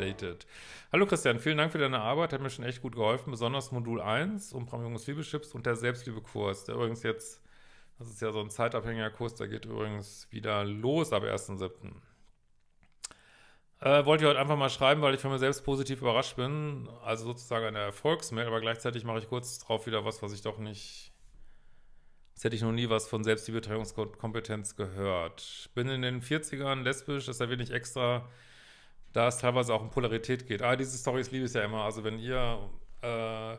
updated. Hallo Christian, vielen Dank für deine Arbeit, hat mir schon echt gut geholfen, besonders Modul 1, Liebeschips und der Selbstliebekurs, der übrigens jetzt, das ist ja so ein zeitabhängiger Kurs, der geht übrigens wieder los ab 1.7. Äh, wollte ich heute einfach mal schreiben, weil ich von mir selbst positiv überrascht bin. Also sozusagen eine Erfolgsmail, aber gleichzeitig mache ich kurz drauf wieder was, was ich doch nicht. Das hätte ich noch nie was von Selbstbetreuungskompetenz gehört. Bin in den 40ern lesbisch, das erwähne ich extra, da es teilweise auch um Polarität geht. Ah, diese Stories liebe ich ja immer. Also wenn ihr äh,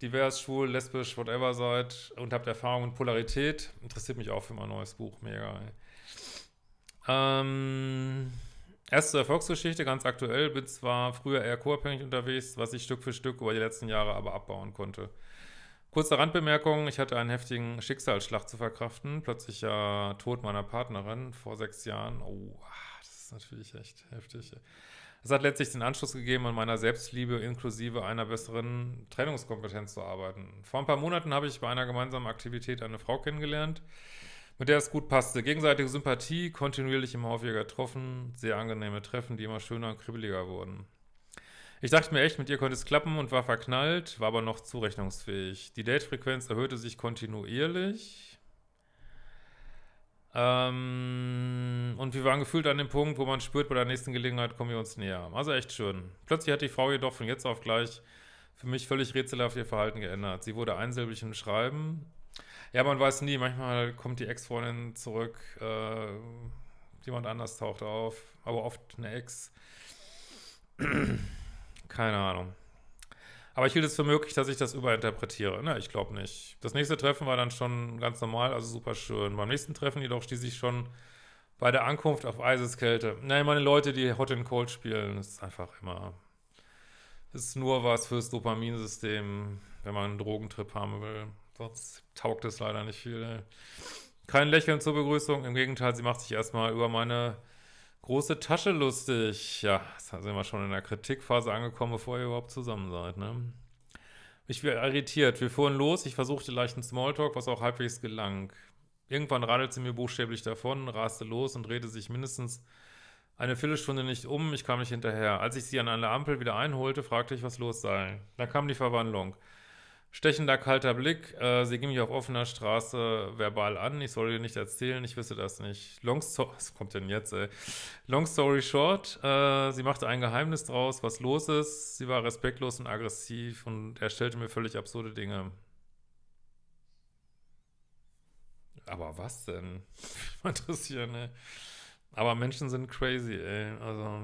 divers, schwul, lesbisch, whatever seid und habt Erfahrung in Polarität, interessiert mich auch für mein neues Buch. Mega. Ähm, erste Erfolgsgeschichte, ganz aktuell. Bin zwar früher eher co-abhängig unterwegs, was ich Stück für Stück über die letzten Jahre aber abbauen konnte. Kurze Randbemerkung, ich hatte einen heftigen Schicksalsschlag zu verkraften. Plötzlicher Tod meiner Partnerin vor sechs Jahren. Oh, ah ist natürlich echt heftig. Es hat letztlich den Anschluss gegeben, an meiner Selbstliebe inklusive einer besseren Trennungskompetenz zu arbeiten. Vor ein paar Monaten habe ich bei einer gemeinsamen Aktivität eine Frau kennengelernt, mit der es gut passte. Gegenseitige Sympathie, kontinuierlich immer häufiger Treffen, sehr angenehme Treffen, die immer schöner und kribbeliger wurden. Ich dachte mir echt, mit ihr könnte es klappen und war verknallt, war aber noch zurechnungsfähig. Die Datefrequenz erhöhte sich kontinuierlich. Ähm, und wir waren gefühlt an dem Punkt, wo man spürt, bei der nächsten Gelegenheit kommen wir uns näher. Also echt schön. Plötzlich hat die Frau jedoch von jetzt auf gleich für mich völlig rätselhaft ihr Verhalten geändert. Sie wurde einsilbig im Schreiben. Ja, man weiß nie, manchmal kommt die Ex-Freundin zurück, äh, jemand anders taucht auf, aber oft eine Ex. Keine Ahnung. Aber ich hielt es für möglich, dass ich das überinterpretiere. Ne, ich glaube nicht. Das nächste Treffen war dann schon ganz normal, also super schön. Beim nächsten Treffen jedoch stieß ich schon bei der Ankunft auf Eiseskälte. Nein, meine Leute, die Hot and Cold spielen, ist einfach immer. Ist nur was fürs Dopaminsystem, wenn man einen Drogentrip haben will. Sonst taugt es leider nicht viel. Kein Lächeln zur Begrüßung. Im Gegenteil, sie macht sich erstmal über meine Große Tasche lustig. Ja, da sind wir schon in der Kritikphase angekommen, bevor ihr überhaupt zusammen seid, ne? Ich war irritiert. Wir fuhren los, ich versuchte leichten Smalltalk, was auch halbwegs gelang. Irgendwann radelte sie mir buchstäblich davon, raste los und drehte sich mindestens eine Viertelstunde nicht um, ich kam nicht hinterher. Als ich sie an einer Ampel wieder einholte, fragte ich, was los sei. Da kam die Verwandlung. Stechender kalter Blick, äh, sie ging mich auf offener Straße verbal an, ich soll dir nicht erzählen, ich wüsste das nicht. Long story, was kommt denn jetzt, ey? Long story short, äh, sie machte ein Geheimnis draus, was los ist. Sie war respektlos und aggressiv und erstellte mir völlig absurde Dinge. Aber was denn? Interessieren, ey. Aber Menschen sind crazy, ey. Also.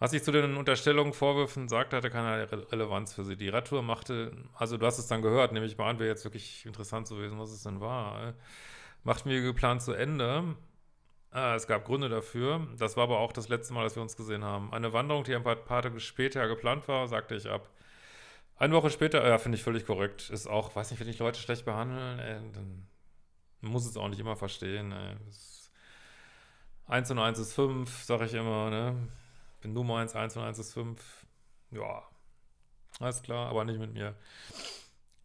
Was ich zu den Unterstellungen, Vorwürfen sagte, hatte keine Re Relevanz für sie. Die Radtour machte, also du hast es dann gehört, nehme ich mal an, wäre jetzt wirklich interessant zu wissen, was es denn war. Macht mir geplant zu Ende. Ah, es gab Gründe dafür. Das war aber auch das letzte Mal, dass wir uns gesehen haben. Eine Wanderung, die ein paar, paar Tage später geplant war, sagte ich ab. Eine Woche später, ja, finde ich völlig korrekt. Ist auch, weiß nicht, wenn ich Leute schlecht behandeln, ey, äh, dann muss es auch nicht immer verstehen. Äh, ey. Ist, eins und eins ist fünf, sage ich immer, ne? Bin du meins, 1 und 1 ist 5. Ja, alles klar, aber nicht mit mir.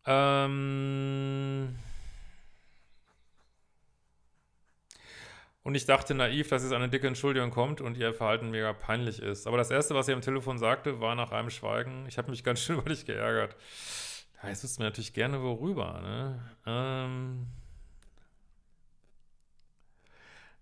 Ähm. Und ich dachte naiv, dass jetzt eine dicke Entschuldigung kommt und ihr Verhalten mega peinlich ist. Aber das Erste, was sie am Telefon sagte, war nach einem Schweigen, ich habe mich ganz schön über dich geärgert. Da jetzt wüssten wir natürlich gerne, worüber. Ne? Ähm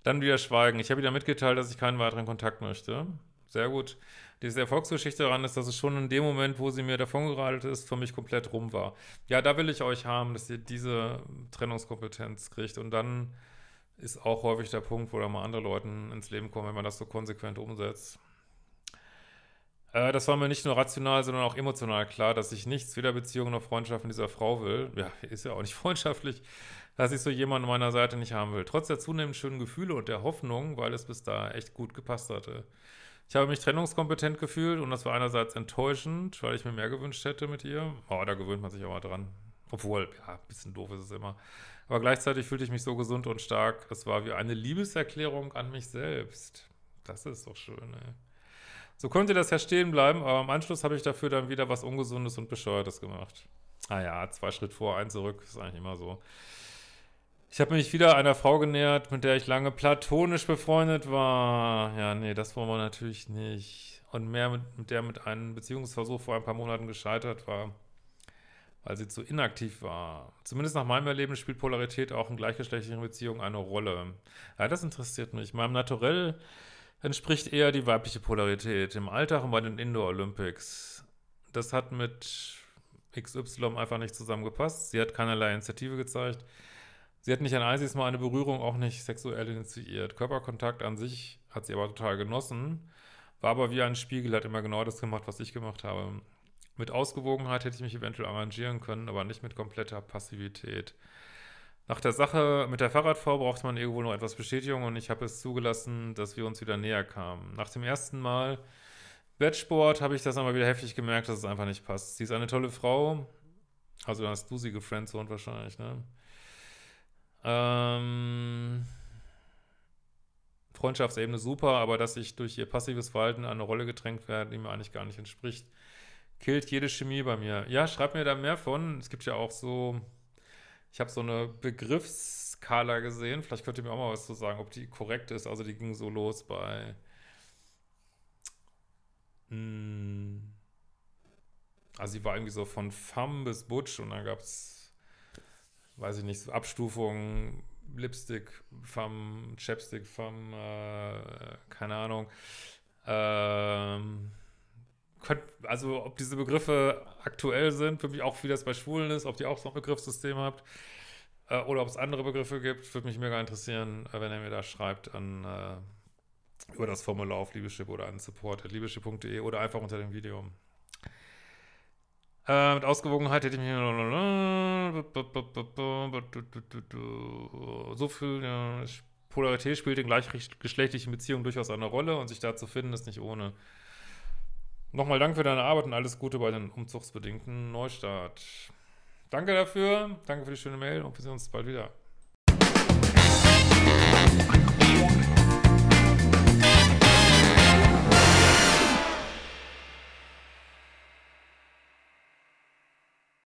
Dann wieder Schweigen. Ich habe wieder mitgeteilt, dass ich keinen weiteren Kontakt möchte sehr gut. Diese Erfolgsgeschichte daran ist, dass es schon in dem Moment, wo sie mir davon geradelt ist, für mich komplett rum war. Ja, da will ich euch haben, dass ihr diese Trennungskompetenz kriegt. Und dann ist auch häufig der Punkt, wo da mal andere Leute ins Leben kommen, wenn man das so konsequent umsetzt. Äh, das war mir nicht nur rational, sondern auch emotional klar, dass ich nichts, weder Beziehungen noch Freundschaften dieser Frau will. Ja, ist ja auch nicht freundschaftlich, dass ich so jemanden meiner Seite nicht haben will. Trotz der zunehmend schönen Gefühle und der Hoffnung, weil es bis da echt gut gepasst hatte. Ich habe mich trennungskompetent gefühlt und das war einerseits enttäuschend, weil ich mir mehr gewünscht hätte mit ihr. Oh, da gewöhnt man sich auch mal dran. Obwohl, ja, ein bisschen doof ist es immer. Aber gleichzeitig fühlte ich mich so gesund und stark. Es war wie eine Liebeserklärung an mich selbst. Das ist doch schön, ey. So könnte das ja stehen bleiben, aber im Anschluss habe ich dafür dann wieder was Ungesundes und Bescheuertes gemacht. Ah ja, zwei Schritte vor, ein zurück, ist eigentlich immer so. Ich habe mich wieder einer Frau genähert, mit der ich lange platonisch befreundet war. Ja, nee, das wollen wir natürlich nicht. Und mehr mit, mit der mit einem Beziehungsversuch vor ein paar Monaten gescheitert war, weil sie zu inaktiv war. Zumindest nach meinem Erleben spielt Polarität auch in gleichgeschlechtlichen Beziehungen eine Rolle. Ja, das interessiert mich. Meinem Naturell entspricht eher die weibliche Polarität im Alltag und bei den Indoor Olympics. Das hat mit XY einfach nicht zusammengepasst. Sie hat keinerlei Initiative gezeigt Sie hat nicht ein einziges Mal eine Berührung, auch nicht sexuell initiiert. Körperkontakt an sich hat sie aber total genossen, war aber wie ein Spiegel, hat immer genau das gemacht, was ich gemacht habe. Mit Ausgewogenheit hätte ich mich eventuell arrangieren können, aber nicht mit kompletter Passivität. Nach der Sache mit der Fahrradfrau brauchte man irgendwo noch etwas Bestätigung und ich habe es zugelassen, dass wir uns wieder näher kamen. Nach dem ersten Mal Bettsport habe ich das einmal wieder heftig gemerkt, dass es einfach nicht passt. Sie ist eine tolle Frau. Also dann hast du sie gefriendzoned wahrscheinlich, ne? Ähm, Freundschaftsebene super, aber dass ich durch ihr passives Verhalten eine Rolle gedrängt werde, die mir eigentlich gar nicht entspricht, killt jede Chemie bei mir. Ja, schreib mir da mehr von. Es gibt ja auch so, ich habe so eine Begriffskala gesehen. Vielleicht könnt ihr mir auch mal was zu sagen, ob die korrekt ist. Also die ging so los bei. Hm, also sie war irgendwie so von Femme bis Butch und dann gab es weiß ich nicht, Abstufungen, Lipstick, vom Chapstick, vom, äh, keine Ahnung. Ähm, könnt, also ob diese Begriffe aktuell sind, für mich auch, wie das bei Schwulen ist, ob ihr auch so ein Begriffssystem habt äh, oder ob es andere Begriffe gibt, würde mich mega interessieren, äh, wenn ihr mir da schreibt an äh, über das Formular auf Liebeschip oder an support.liebeschip.de oder einfach unter dem Video. Äh, mit Ausgewogenheit hätte ich mich. So viel. Ja, Polarität spielt in gleichgeschlechtlichen Beziehungen durchaus eine Rolle und sich da zu finden ist nicht ohne. Nochmal Dank für deine Arbeit und alles Gute bei den umzugsbedingten Neustart. Danke dafür, danke für die schöne Mail und wir sehen uns bald wieder.